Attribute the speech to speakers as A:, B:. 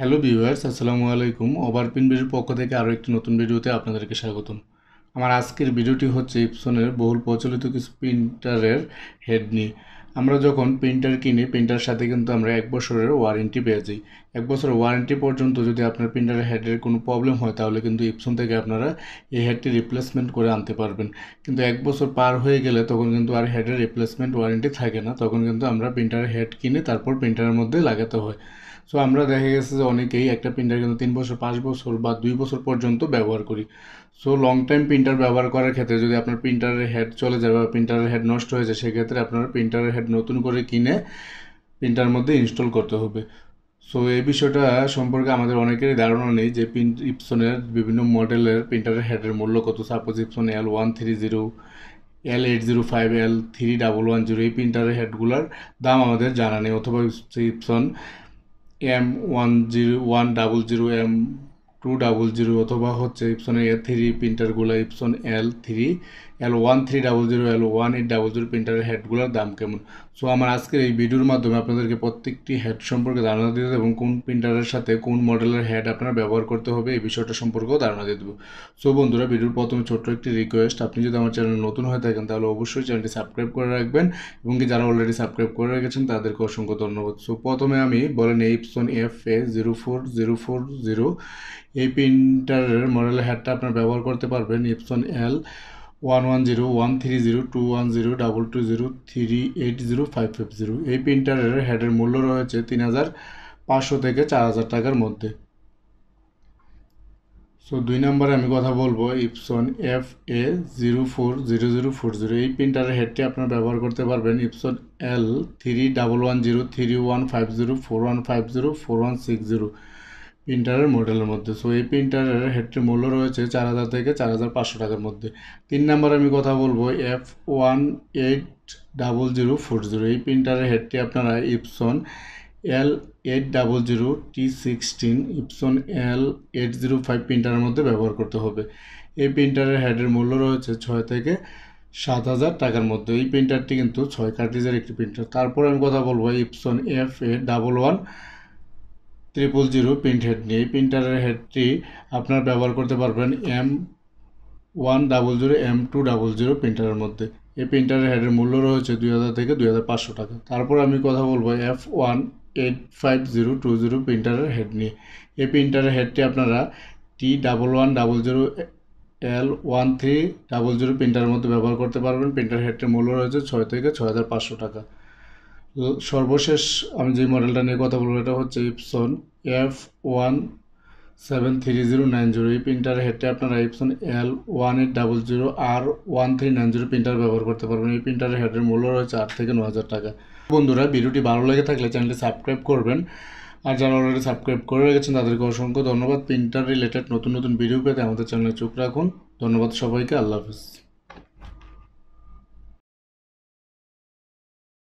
A: hello viewers আসসালামু আলাইকুম pin ভিডিওর পক্ষ থেকে আরও একটি নতুন ভিডিওতে আপনাদেরকে স্বাগতম আমার আজকের ভিডিওটি হচ্ছে ইপসনের বহুল প্রচলিত কিছু প্রিন্টারের হেড নিয়ে আমরা যখন প্রিন্টার কিনি প্রিন্টার সাথে কিন্তু আমরা এক বছরের ওয়ারেন্টি পেয়ে যাই এক বছরের ওয়ারেন্টি পর্যন্ত যদি আপনার প্রিন্টারের হেডের কোনো প্রবলেম হয় তাহলে কিন্তু ইপসন থেকে আপনারা এই হেডটি রিপ্লেসমেন্ট করে আনতে পারবেন কিন্তু এক বছর পার হয়ে গেলে তখন কিন্তু আর হেডের রিপ্লেসমেন্ট ওয়ারেন্টি থাকে না তখন কিন্তু আমরা প্রিন্টারের হেড কিনে তারপর প্রিন্টারের মধ্যে লাগাতে হয় সো আমরা দেখা গেছে যে অনেকেই একটা প্রিন্টার কিন্তু তিন বছর পাঁচ বছর বা দুই বছর পর্যন্ত ব্যবহার করি সো লং টাইম প্রিন্টার ব্যবহার করার ক্ষেত্রে যদি আপনার প্রিন্টারের হেড চলে যায় বা প্রিন্টারের হেড নষ্ট হয়ে যায় সেক্ষেত্রে আপনার প্রিন্টারের হেড নতুন করে কিনে প্রিন্টার মধ্যে ইনস্টল করতে হবে সো এই বিষয়টা সম্পর্কে আমাদের অনেকেরই ধারণা নেই যে প্রিন্ট ইপসনের বিভিন্ন মডেলের প্রিন্টারের হেডের মূল্য কত suppose Epson L one three zero L eight zero five L three double one zero এই প্রিন্টারের হেডগুলোর দাম আমাদের জানা নেই অথবা Epson M one zero one double zero M two double zero অথবা হচ্ছে ইপসনের এ থ্রি প্রিন্টারগুলো Epson L three L one three double zero L one eight double zero প্রিন্টারের হেডগুলোর দাম কেমন সো আমার আজকের এই ভিডিওর মাধ্যমে আপনাদেরকে প্রত্যেকটি হেড সম্পর্কে ধারণা দিয়ে এবং কোন প্রিন্টারের সাথে কোন মডেলের হেড আপনার ব্যবহার করতে হবে এই বিষয়টা সম্পর্কেও ধারণা দিয়ে দেবো সো বন্ধুরা ভিডিওর প্রথমে ছোট্ট একটি রিকোয়েস্ট আপনি যদি আমার চ্যানেল নতুন হয়ে থাকেন তাহলে অবশ্যই চ্যানেলটি সাবস্ক্রাইব করে রাখবেন এবং কি যারা অলরেডি সাবস্ক্রাইব করে রেখেছেন তাদেরকে অসংখ্য ধন্যবাদ সো প্রথমে আমি বলেন Epson F A zero four zero four zero এই প্রিন্টারের মডেলের হেডটা আপনার ব্যবহার করতে পারবেন Epson L one one zero one three zero two one zero double two zero three eight zero five five zero এই প্রিন্টারের হেডের মূল্য রয়েছে তিন হাজার পাঁচশো থেকে চার হাজার টাকার মধ্যে সো দুই নম্বরে আমি কথা বলবো Epson F A zero four zero zero four zero এই প্রিন্টারের হেডটি আপনারা ব্যবহার করতে পারবেন Epson L three double one zero three one five zero four one five zero four one six zero প্রিন্টারের মডেলের মধ্যে সো এই প্রিন্টারের হেডটির মূল্য রয়েছে চার হাজার থেকে চার হাজার পাঁচশো টাকার মধ্যে তিন নম্বরে আমি কথা বলবো F one eight double zero four zero এই প্রিন্টারের হেডটি আপনারা Epson L eight double zero T sixteen Epson L eight zero five প্রিন্টারের মধ্যে ব্যবহার করতে হবে এই প্রিন্টারের হেডের মূল্য রয়েছে ছয় থেকে সাত হাজার টাকার মধ্যে এই প্রিন্টারটি কিন্তু ছয় কার্টিজের একটি প্রিন্টার তারপরে আমি কথা বলবো Epson F A double one triple zero print head নিয়ে প্রিন্টারের হেডটি আপনার ব্যবহার করতে পারবেন M one double zero M two double zero প্রিন্টারের মধ্যে এই প্রিন্টারের হেডের মূল্য রয়েছে দুই হাজার থেকে দুই হাজার পাঁচশো টাকা তারপর আমি কথা বলবো F one eight five zero two zero প্রিন্টারের হেড নিয়ে এই প্রিন্টারের হেডটি আপনারা T double one double zero L one three double zero প্রিন্টারের মধ্যে ব্যবহার করতে পারবেন প্রিন্টার হেডটির মূল্য রয়েছে ছয় থেকে ছয় হাজার পাঁচশো টাকা সর্বশেষ আমি যে মডেলটা নিয়ে কথা বলবো এটা হচ্ছে Epson F one seven three zero nine zero এই প্রিন্টার হেডে আপনারা Epson L one eight double zero R one three nine zero printer ব্যবহার করতে পারবেন এই প্রিন্টার হেডের মূল্য রয়েছে আট থেকে ন হাজার টাকা বন্ধুরা ভিডিওটি ভালো লেগে থাকলে চ্যানেলটি সাবস্ক্রাইব করবেন আর যারা অলরেডি সাবস্ক্রাইব করে রেখেছেন তাদেরকে অসংখ্য ধন্যবাদ প্রিন্টার রিলেটেড নতুন নতুন ভিডিও পেতে আমাদের চ্যানেলে চোখ রাখুন ধন্যবাদ সবাইকে আল্লাহ হাফিজ